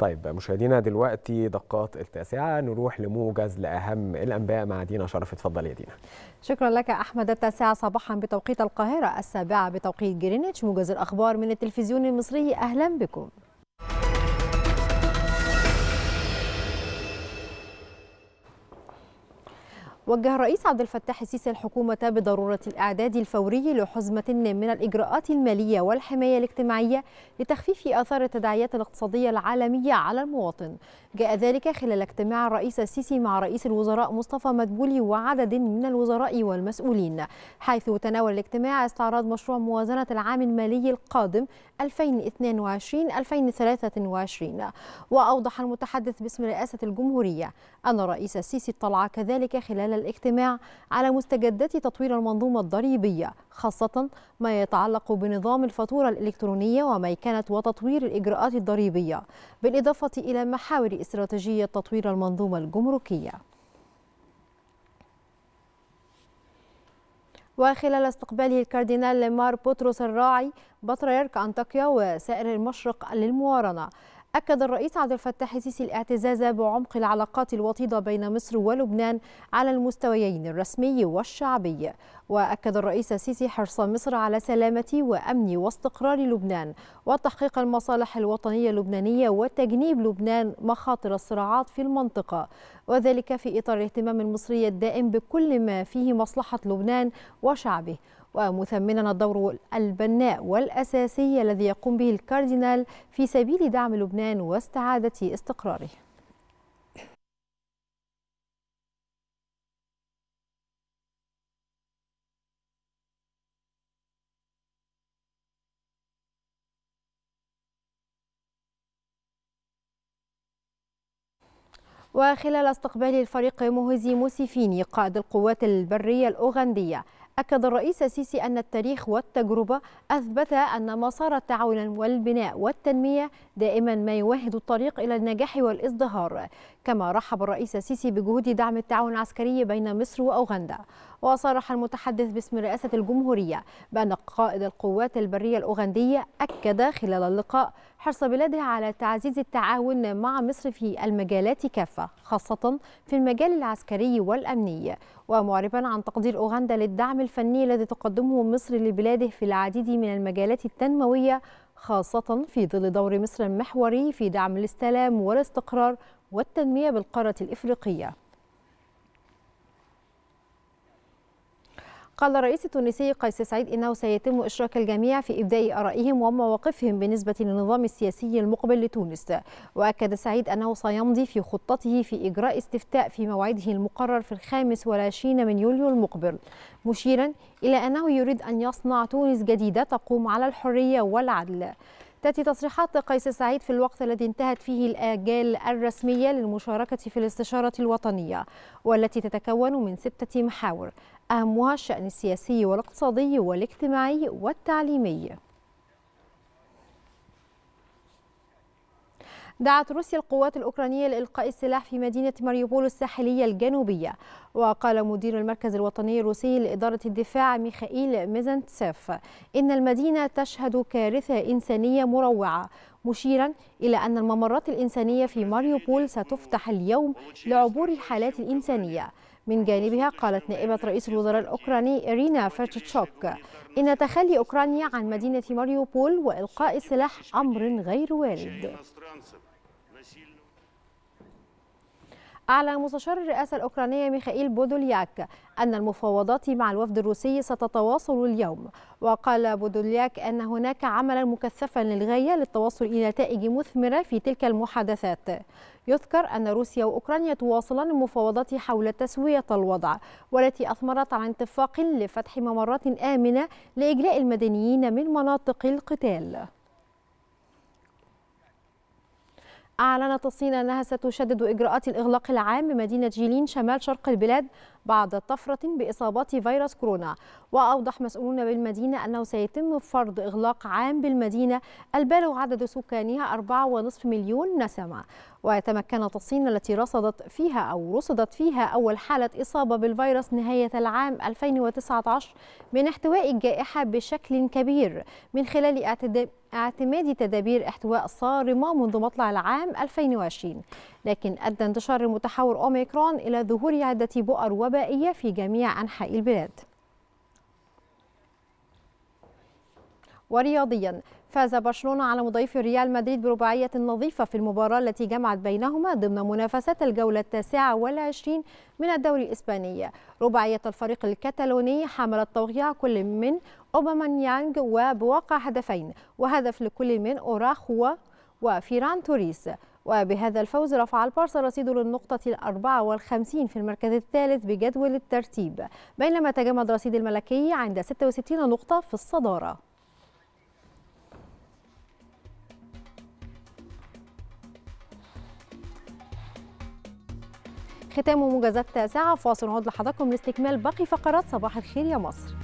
طيب مشاهدينا دلوقتي دقات التاسعة نروح لموجز لأهم الأنباء مع دينا شرف اتفضل يا دينا شكرا لك أحمد التاسعة صباحا بتوقيت القاهرة السابعة بتوقيت جرينتش موجز الأخبار من التلفزيون المصري أهلا بكم وجه الرئيس عبد الفتاح السيسي الحكومة بضرورة الإعداد الفوري لحزمة من الإجراءات المالية والحماية الاجتماعية لتخفيف آثار التداعيات الاقتصادية العالمية على المواطن جاء ذلك خلال اجتماع الرئيس السيسي مع رئيس الوزراء مصطفى مدبولي وعدد من الوزراء والمسؤولين حيث تناول الاجتماع استعراض مشروع موازنة العام المالي القادم 2022-2023 وأوضح المتحدث باسم رئاسة الجمهورية أن الرئيس السيسي اطلع كذلك خلال الاجتماع على مستجدات تطوير المنظومة الضريبية خاصة ما يتعلق بنظام الفاتورة الإلكترونية وميكنة وتطوير الإجراءات الضريبية بالإضافة إلى محاور استراتيجية تطوير المنظومة الجمركية وخلال استقباله الكاردينال مار بطرس الراعي بطريرك أنطاكيا وسائر المشرق للموارنة أكد الرئيس عبد الفتاح السيسي الاعتزاز بعمق العلاقات الوطيدة بين مصر ولبنان على المستويين الرسمي والشعبي وأكد الرئيس السيسي حرص مصر على سلامة وأمن واستقرار لبنان وتحقيق المصالح الوطنية اللبنانية وتجنيب لبنان مخاطر الصراعات في المنطقة وذلك في إطار الاهتمام المصري الدائم بكل ما فيه مصلحة لبنان وشعبه ومثمنا الدور البناء والأساسي الذي يقوم به الكاردينال في سبيل دعم لبنان واستعادة استقراره وخلال استقبال الفريق موهزي موسيفيني قائد القوات البرية الأوغندية أكد الرئيس السيسي أن التاريخ والتجربة أثبت أن مسار التعاون والبناء والتنمية دائما ما يوهد الطريق إلى النجاح والازدهار كما رحب الرئيس السيسي بجهود دعم التعاون العسكري بين مصر وأوغندا وصرح المتحدث باسم رئاسة الجمهورية بأن قائد القوات البرية الأوغندية أكد خلال اللقاء حرص بلادها على تعزيز التعاون مع مصر في المجالات كافة خاصة في المجال العسكري والأمني ومعربا عن تقدير أوغندا للدعم الفني الذي تقدمه مصر لبلاده في العديد من المجالات التنموية خاصة في ظل دور مصر المحوري في دعم الاستلام والاستقرار والتنمية بالقارة الإفريقية قال الرئيس التونسي قيس سعيد إنه سيتم إشراك الجميع في إبداء آرائهم ومواقفهم بالنسبة للنظام السياسي المقبل لتونس وأكد سعيد أنه سيمضي في خطته في إجراء استفتاء في موعده المقرر في الخامس والعشرين من يوليو المقبل مشيرا إلى أنه يريد أن يصنع تونس جديدة تقوم على الحرية والعدل تأتي تصريحات قيس سعيد في الوقت الذي انتهت فيه الآجال الرسمية للمشاركة في الاستشارة الوطنية والتي تتكون من ستة محاور أهمها الشأن السياسي والاقتصادي والاجتماعي والتعليمي دعت روسيا القوات الأوكرانية لإلقاء السلاح في مدينة ماريوبول الساحلية الجنوبية وقال مدير المركز الوطني الروسي لإدارة الدفاع ميخائيل ميزنتسيف إن المدينة تشهد كارثة إنسانية مروعة مشيرا إلى أن الممرات الإنسانية في ماريوبول ستفتح اليوم لعبور الحالات الإنسانية من جانبها قالت نائبة رئيس الوزراء الأوكراني إيرينا فرتشوك إن تخلي أوكرانيا عن مدينة ماريوبول وإلقاء السلاح أمر غير وارد أعلن مستشار الرئاسة الأوكرانية ميخائيل بودولياك أن المفاوضات مع الوفد الروسي ستتواصل اليوم وقال بودولياك أن هناك عملا مكثفا للغاية للتوصل إلى نتائج مثمرة في تلك المحادثات يذكر أن روسيا وأوكرانيا تواصلان المفاوضات حول تسوية الوضع والتي أثمرت عن اتفاق لفتح ممرات آمنة لإجلاء المدنيين من مناطق القتال أعلنت الصين أنها ستشدد إجراءات الإغلاق العام بمدينة جيلين شمال شرق البلاد بعد طفرة بإصابات فيروس كورونا وأوضح مسؤولون بالمدينة أنه سيتم فرض إغلاق عام بالمدينة البالغ عدد سكانها 4.5 مليون نسمة وتمكنت الصين التي رصدت فيها أو رصدت فيها أول حالة إصابة بالفيروس نهاية العام 2019 من احتواء الجائحة بشكل كبير من خلال اعتماد تدابير احتواء صارمة منذ مطلع العام 2020 لكن أدى انتشار المتحور أوميكرون إلى ظهور عدة بؤر وباء العشوائية في جميع أنحاء البلاد ورياضيا فاز برشلونة على مضيف ريال مدريد برباعية نظيفة في المباراة التي جمعت بينهما ضمن منافسات الجولة التاسعة والعشرين من الدوري الإسباني رباعية الفريق الكتالوني حملت توقيع كل من يانج وبواقع هدفين وهدف لكل من أوراخوا وفيران توريس وبهذا الفوز رفع البارسا رصيده للنقطة الأربعة والخمسين في المركز الثالث بجدول الترتيب بينما تجمد رصيد الملكي عند 66 نقطة في الصدارة ختام موجزات ساعة فاصل نعود لحضراتكم لاستكمال باقي فقرات صباح الخير يا مصر